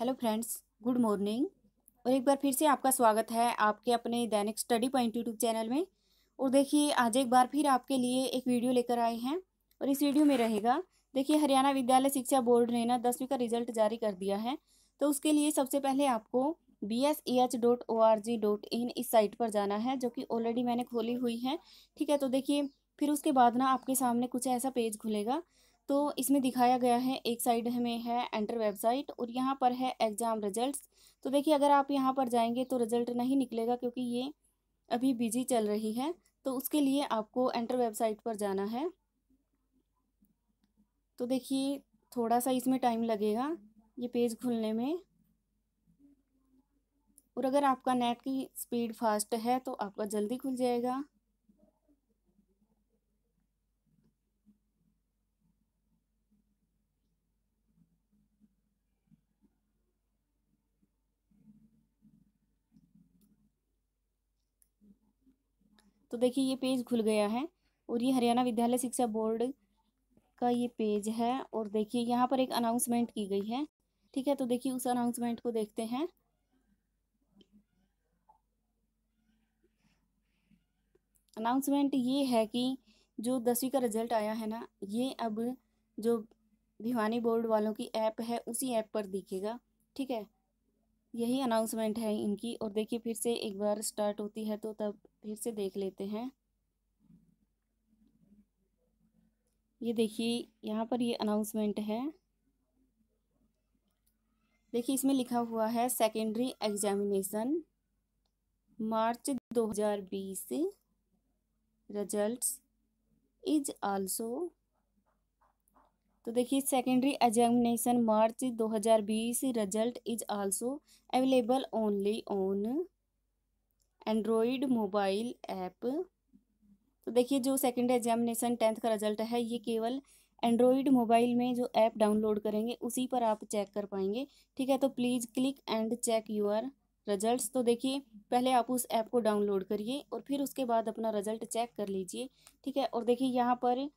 hello friends good morning और एक बार फिर से आपका स्वागत है आपके अपने दैनिक स्टडी पॉइंट यूट्यूब चैनल में और देखिए आज एक बार फिर आपके लिए एक वीडियो लेकर आए हैं और इस वीडियो में रहेगा देखिए हरियाणा विद्यालय शिक्षा बोर्ड ने ना दसवीं का रिजल्ट जारी कर दिया है तो उसके लिए सबसे पहले आपको B S E H dot O R G dot in इस साइट पर जाना है जो कि ऑलरेडी मैंने खोली हुई है ठीक है तो देखिए फिर उसके बाद ना आपके सामने कुछ ऐसा पेज खुलेगा तो इसमें दिखाया गया है एक साइड में है एंटर वेबसाइट और यहाँ पर है एग्ज़ाम रिजल्ट्स तो देखिए अगर आप यहाँ पर जाएंगे तो रिज़ल्ट नहीं निकलेगा क्योंकि ये अभी बिजी चल रही है तो उसके लिए आपको एंटर वेबसाइट पर जाना है तो देखिए थोड़ा सा इसमें टाइम लगेगा ये पेज खुलने में और अगर आपका नेट की स्पीड फास्ट है तो आपका जल्दी खुल जाएगा तो देखिए ये पेज खुल गया है और ये हरियाणा विद्यालय शिक्षा बोर्ड का ये पेज है और देखिए यहाँ पर एक अनाउंसमेंट की गई है ठीक है तो देखिए उस अनाउंसमेंट को देखते हैं अनाउंसमेंट ये है कि जो दसवीं का रिजल्ट आया है ना ये अब जो भिवानी बोर्ड वालों की ऐप है उसी ऐप पर दिखेगा ठीक है यही अनाउंसमेंट है इनकी और देखिए फिर से एक बार स्टार्ट होती है तो तब फिर से देख लेते हैं ये देखिए यहाँ पर ये अनाउंसमेंट है देखिए इसमें लिखा हुआ है secondary examination March 2020 results is also तो देखिए secondary examination March 2020 result is also available only on Android mobile app तो देखिए जो सेकेंडरी एग्जामिनेशन टेंथ का रिजल्ट है ये केवल एंड्रॉइड मोबाइल में जो ऐप डाउनलोड करेंगे उसी पर आप चेक कर पाएंगे ठीक है तो please click and check your results तो देखिए पहले आप उस ऐप को डाउनलोड करिए और फिर उसके बाद अपना रिजल्ट चेक कर लीजिए ठीक है और देखिए यहाँ पर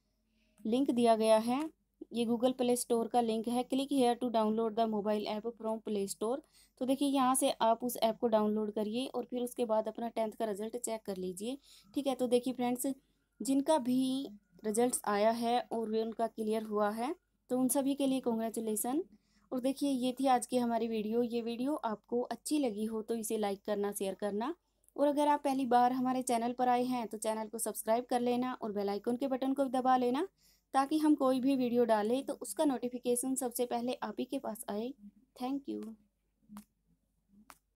लिंक दिया गया है ये गूगल प्ले स्टोर का लिंक है click here to download the mobile app from Play Store तो देखिए यहाँ से आप उस ऐप को डाउनलोड करिए और फिर उसके बाद अपना टेंथ का रिजल्ट चेक कर लीजिए ठीक है तो देखिए फ्रेंड्स जिनका भी रिजल्ट आया है और वे उनका क्लियर हुआ है तो उन सभी के लिए कॉन्ग्रेचुलेसन और देखिए ये थी आज की हमारी वीडियो ये वीडियो आपको अच्छी लगी हो तो इसे लाइक करना शेयर करना और अगर आप पहली बार हमारे चैनल पर आए हैं तो चैनल को सब्सक्राइब कर लेना और बेल आइकन के बटन को भी दबा लेना ताकि हम कोई भी वीडियो डालें तो उसका नोटिफिकेशन सबसे पहले आप ही के पास आए थैंक यू